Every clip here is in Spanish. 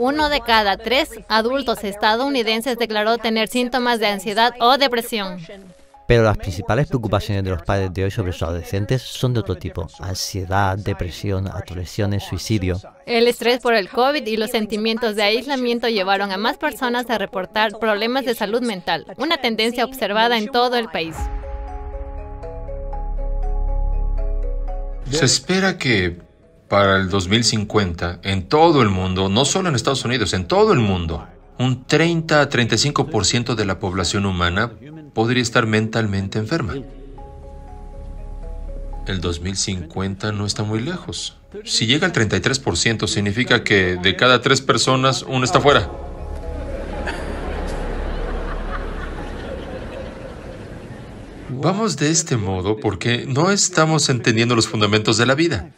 Uno de cada tres adultos estadounidenses declaró tener síntomas de ansiedad o depresión. Pero las principales preocupaciones de los padres de hoy sobre sus adolescentes son de otro tipo. Ansiedad, depresión, autolesiones, suicidio. El estrés por el COVID y los sentimientos de aislamiento llevaron a más personas a reportar problemas de salud mental, una tendencia observada en todo el país. Se espera que para el 2050 en todo el mundo, no solo en Estados Unidos, en todo el mundo, un 30 a 35% de la población humana podría estar mentalmente enferma. El 2050 no está muy lejos. Si llega al 33%, significa que de cada tres personas, uno está fuera. Vamos de este modo porque no estamos entendiendo los fundamentos de la vida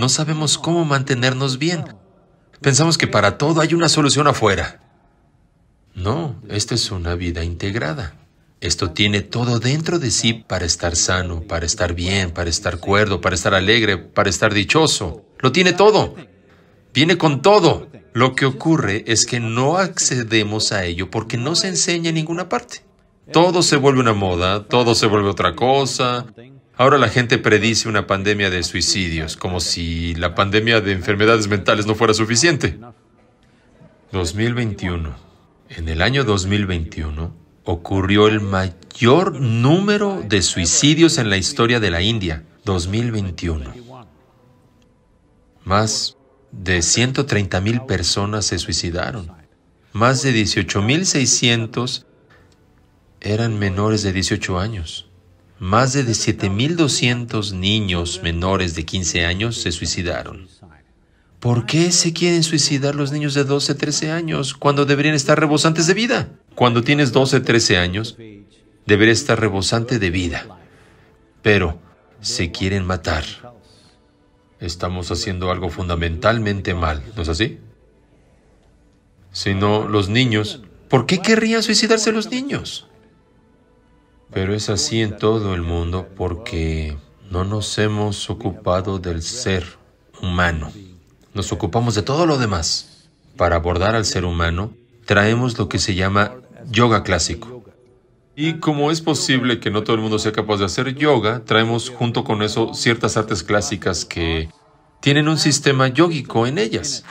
no sabemos cómo mantenernos bien. Pensamos que para todo hay una solución afuera. No, esta es una vida integrada. Esto tiene todo dentro de sí para estar sano, para estar bien, para estar cuerdo, para estar alegre, para estar dichoso. Lo tiene todo. Viene con todo. Lo que ocurre es que no accedemos a ello porque no se enseña en ninguna parte. Todo se vuelve una moda, todo se vuelve otra cosa, Ahora la gente predice una pandemia de suicidios, como si la pandemia de enfermedades mentales no fuera suficiente. 2021. En el año 2021 ocurrió el mayor número de suicidios en la historia de la India. 2021. Más de 130,000 mil personas se suicidaron. Más de 18.600 eran menores de 18 años más de 7.200 niños menores de 15 años se suicidaron. ¿Por qué se quieren suicidar los niños de 12, 13 años cuando deberían estar rebosantes de vida? Cuando tienes 12, 13 años, deberías estar rebosante de vida. Pero se quieren matar. Estamos haciendo algo fundamentalmente mal, ¿no es así? Si no, los niños, ¿por qué querrían suicidarse los niños? Pero es así en todo el mundo porque no nos hemos ocupado del ser humano. Nos ocupamos de todo lo demás. Para abordar al ser humano, traemos lo que se llama yoga clásico. Y como es posible que no todo el mundo sea capaz de hacer yoga, traemos junto con eso ciertas artes clásicas que tienen un sistema yógico en ellas.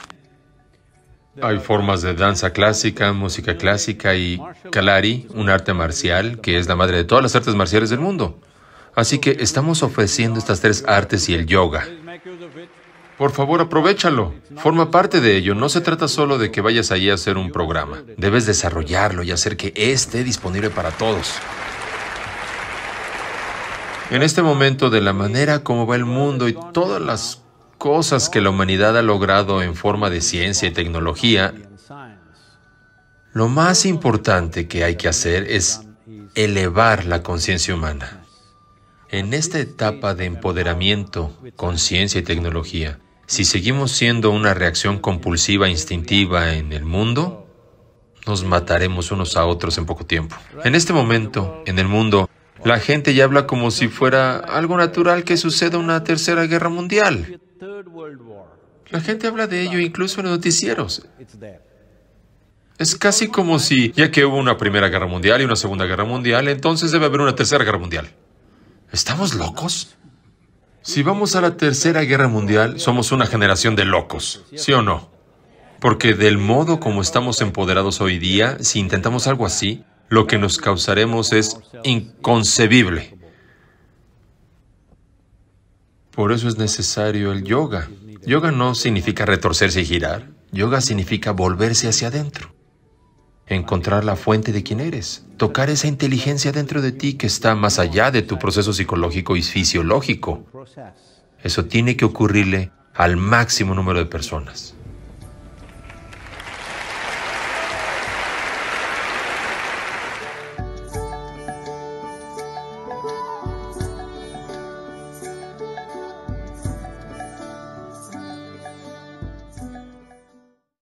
Hay formas de danza clásica, música clásica y Kalari, un arte marcial que es la madre de todas las artes marciales del mundo. Así que estamos ofreciendo estas tres artes y el yoga. Por favor, aprovechalo. Forma parte de ello. No se trata solo de que vayas allí a hacer un programa. Debes desarrollarlo y hacer que esté disponible para todos. En este momento, de la manera como va el mundo y todas las cosas que la humanidad ha logrado en forma de ciencia y tecnología, lo más importante que hay que hacer es elevar la conciencia humana. En esta etapa de empoderamiento, conciencia y tecnología, si seguimos siendo una reacción compulsiva e instintiva en el mundo, nos mataremos unos a otros en poco tiempo. En este momento, en el mundo, la gente ya habla como si fuera algo natural que suceda una tercera guerra mundial. La gente habla de ello incluso en los noticieros. Es casi como si, ya que hubo una Primera Guerra Mundial y una Segunda Guerra Mundial, entonces debe haber una Tercera Guerra Mundial. ¿Estamos locos? Si vamos a la Tercera Guerra Mundial, somos una generación de locos, ¿sí o no? Porque del modo como estamos empoderados hoy día, si intentamos algo así, lo que nos causaremos es inconcebible. Por eso es necesario el yoga. Yoga no significa retorcerse y girar. Yoga significa volverse hacia adentro. Encontrar la fuente de quién eres. Tocar esa inteligencia dentro de ti que está más allá de tu proceso psicológico y fisiológico. Eso tiene que ocurrirle al máximo número de personas.